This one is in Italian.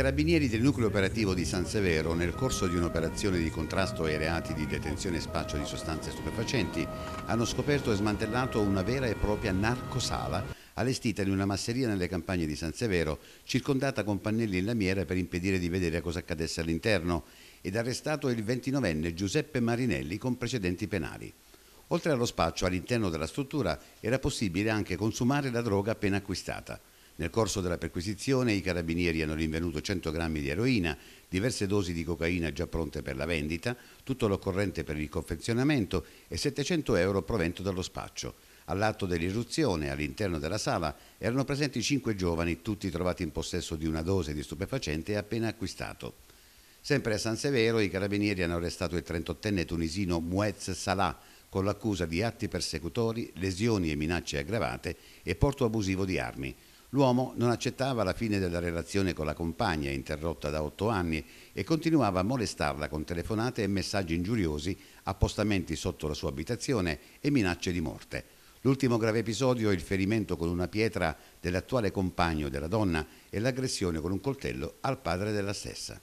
carabinieri del nucleo operativo di San Severo, nel corso di un'operazione di contrasto ai reati di detenzione e spaccio di sostanze stupefacenti, hanno scoperto e smantellato una vera e propria narcosala allestita in una masseria nelle campagne di San Severo, circondata con pannelli in lamiera per impedire di vedere cosa accadesse all'interno, ed arrestato il 29enne Giuseppe Marinelli con precedenti penali. Oltre allo spaccio, all'interno della struttura era possibile anche consumare la droga appena acquistata. Nel corso della perquisizione i carabinieri hanno rinvenuto 100 grammi di eroina, diverse dosi di cocaina già pronte per la vendita, tutto l'occorrente per il confezionamento e 700 euro provento dallo spaccio. All'atto dell'irruzione, all'interno della sala, erano presenti cinque giovani, tutti trovati in possesso di una dose di stupefacente appena acquistato. Sempre a San Severo, i carabinieri hanno arrestato il 38enne tunisino Muez Salah con l'accusa di atti persecutori, lesioni e minacce aggravate e porto abusivo di armi. L'uomo non accettava la fine della relazione con la compagna, interrotta da otto anni, e continuava a molestarla con telefonate e messaggi ingiuriosi, appostamenti sotto la sua abitazione e minacce di morte. L'ultimo grave episodio è il ferimento con una pietra dell'attuale compagno della donna e l'aggressione con un coltello al padre della stessa.